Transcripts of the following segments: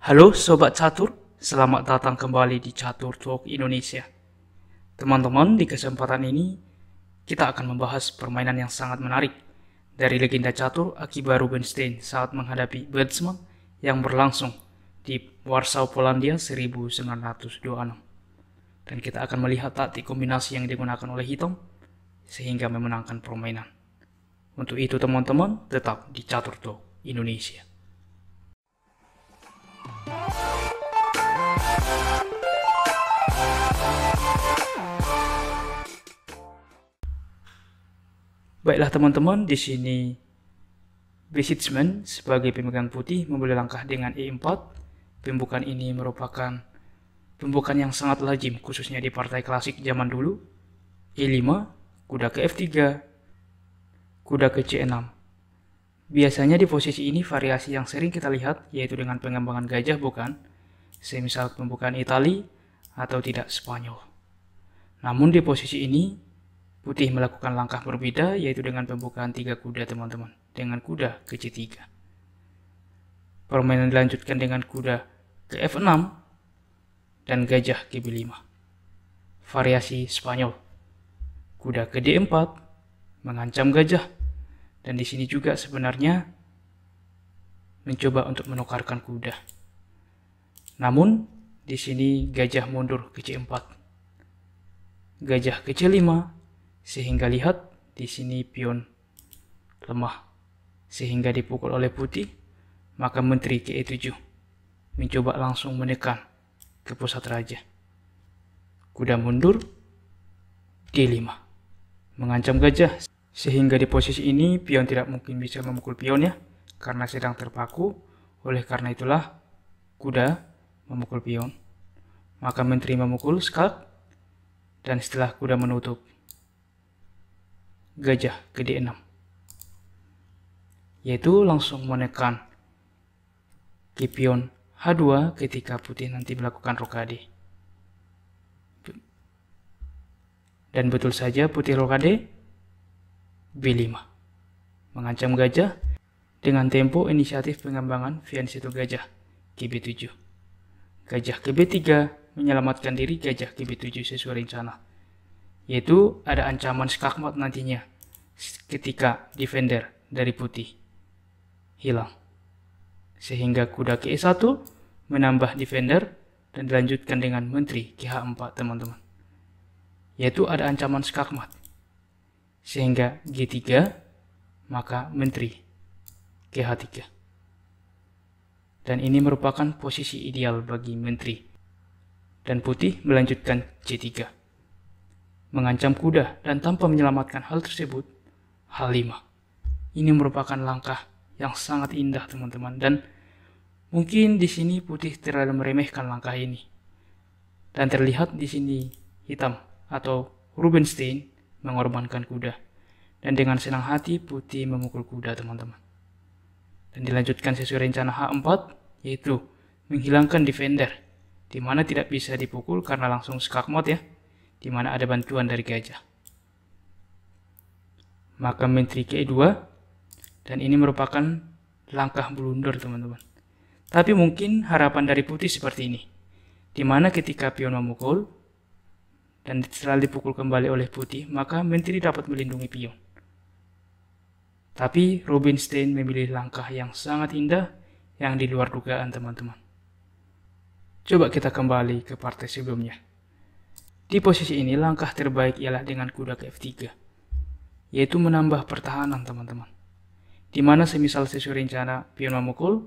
Halo Sobat Catur, selamat datang kembali di Catur Talk Indonesia. Teman-teman, di kesempatan ini kita akan membahas permainan yang sangat menarik dari legenda catur Akiba Rubinstein saat menghadapi Bertzman yang berlangsung di Warsaw, Polandia 1926. Dan kita akan melihat taktik kombinasi yang digunakan oleh hitam sehingga memenangkan permainan. Untuk itu teman-teman tetap di Catur Talk Indonesia. Baiklah teman-teman, di sini Visitsman sebagai pemegang putih memulai langkah dengan E4. Pembukaan ini merupakan pembukaan yang sangat lazim khususnya di partai klasik zaman dulu. E5, kuda ke F3, kuda ke C6. Biasanya di posisi ini variasi yang sering kita lihat yaitu dengan pengembangan gajah bukan, semisal pembukaan Itali atau tidak Spanyol. Namun di posisi ini, putih melakukan langkah berbeda yaitu dengan pembukaan tiga kuda teman-teman, dengan kuda ke C3. Permainan dilanjutkan dengan kuda ke F6 dan gajah ke B5. Variasi Spanyol. Kuda ke D4 mengancam gajah dan di sini juga sebenarnya mencoba untuk menukarkan kuda. Namun, di sini gajah mundur ke C4. Gajah ke C5, sehingga lihat di sini pion lemah. Sehingga dipukul oleh putih, maka menteri ke E7. Mencoba langsung menekan ke pusat raja. Kuda mundur, D5. Mengancam gajah sehingga di posisi ini pion tidak mungkin bisa memukul pion ya, karena sedang terpaku. Oleh karena itulah kuda memukul pion. Maka menteri memukul skak dan setelah kuda menutup. Gajah ke D6. Yaitu langsung menekan ke pion H2 ketika putih nanti melakukan rokade. Dan betul saja putih rokade B5. Mengancam gajah dengan tempo inisiatif pengembangan via situ gajah GB7. Gajah GB3 menyelamatkan diri gajah GB7 sesuai rencana. Yaitu ada ancaman skakmat nantinya ketika defender dari putih hilang. Sehingga kuda KE1 menambah defender dan dilanjutkan dengan menteri KH4 teman-teman. Yaitu ada ancaman skakmat sehingga G3 maka menteri GH3. Dan ini merupakan posisi ideal bagi menteri. Dan putih melanjutkan C3. Mengancam kuda dan tanpa menyelamatkan hal tersebut, H5. Ini merupakan langkah yang sangat indah teman-teman dan mungkin di sini putih terlalu meremehkan langkah ini. Dan terlihat di sini hitam atau Rubinstein mengorbankan kuda. Dan dengan senang hati Putih memukul kuda teman-teman. Dan dilanjutkan sesuai rencana H4 yaitu menghilangkan defender di mana tidak bisa dipukul karena langsung skakmot ya di mana ada bantuan dari gajah. Maka menteri ke 2 dan ini merupakan langkah blunder teman-teman. Tapi mungkin harapan dari putih seperti ini, di mana ketika pion memukul, dan setelah dipukul kembali oleh putih, maka menteri dapat melindungi pion. Tapi Robin Rubinstein memilih langkah yang sangat indah yang di luar dugaan teman-teman. Coba kita kembali ke partai sebelumnya. Di posisi ini langkah terbaik ialah dengan kuda ke F3, yaitu menambah pertahanan teman-teman. Di mana semisal sesuai rencana pion memukul,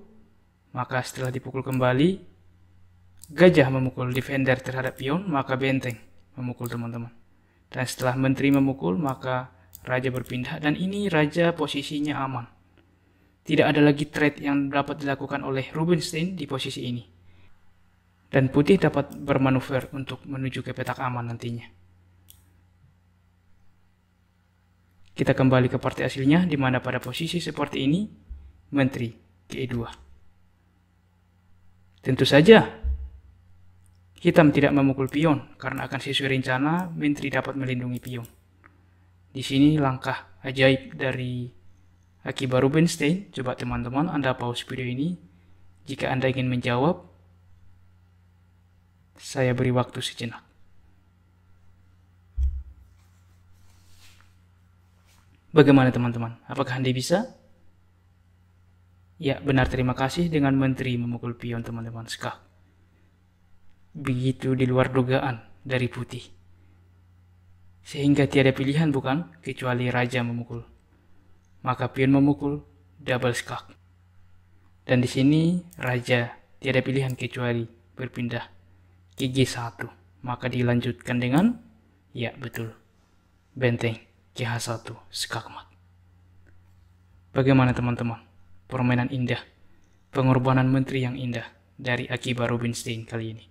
maka setelah dipukul kembali, gajah memukul defender terhadap pion, maka benteng memukul teman-teman. Dan setelah menteri memukul, maka raja berpindah dan ini raja posisinya aman. Tidak ada lagi trade yang dapat dilakukan oleh Rubinstein di posisi ini. Dan putih dapat bermanuver untuk menuju ke petak aman nantinya. Kita kembali ke partai hasilnya di mana pada posisi seperti ini, menteri ke E2. Tentu saja, Hitam tidak memukul pion, karena akan sesuai rencana, menteri dapat melindungi pion. Di sini langkah ajaib dari Akiba Rubinstein. Coba teman-teman, Anda pause video ini. Jika Anda ingin menjawab, saya beri waktu sejenak. Bagaimana teman-teman? Apakah Anda bisa? Ya, benar terima kasih dengan menteri memukul pion teman-teman. sekarang begitu di luar dugaan dari putih. Sehingga tiada pilihan bukan, kecuali raja memukul. Maka pion memukul, double skak. Dan di sini raja tiada pilihan kecuali berpindah ke G1. Maka dilanjutkan dengan, ya betul, benteng GH1 skakmat. Bagaimana teman-teman? Permainan indah, pengorbanan menteri yang indah dari Akiba Rubinstein kali ini.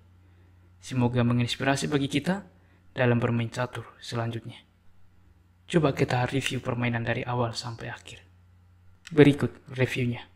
Semoga menginspirasi bagi kita dalam bermain catur selanjutnya. Coba kita review permainan dari awal sampai akhir. Berikut reviewnya.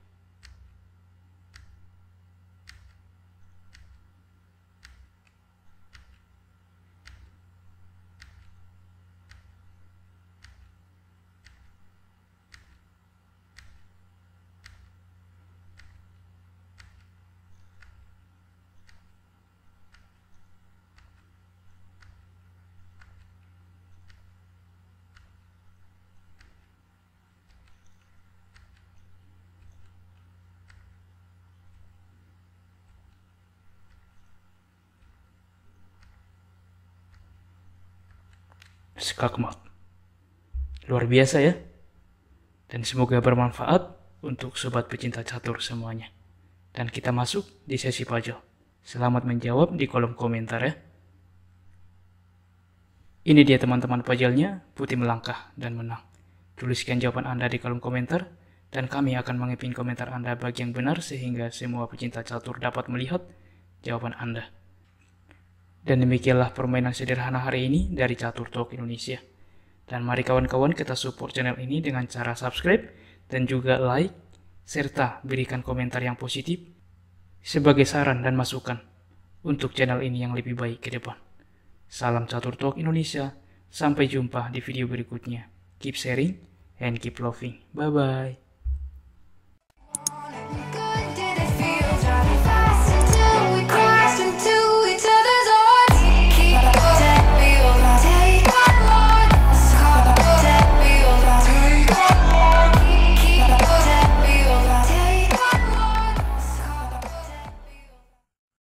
skakmat. Luar biasa ya. Dan semoga bermanfaat untuk sobat pecinta catur semuanya. Dan kita masuk di sesi pajak. Selamat menjawab di kolom komentar ya. Ini dia teman-teman pajalnya, putih melangkah dan menang. Tuliskan jawaban Anda di kolom komentar, dan kami akan mengepin komentar Anda bagi yang benar sehingga semua pecinta catur dapat melihat jawaban Anda. Dan demikianlah permainan sederhana hari ini dari Catur Talk Indonesia. Dan mari kawan-kawan kita support channel ini dengan cara subscribe dan juga like, serta berikan komentar yang positif sebagai saran dan masukan untuk channel ini yang lebih baik ke depan. Salam Catur Talk Indonesia, sampai jumpa di video berikutnya. Keep sharing and keep loving. Bye-bye.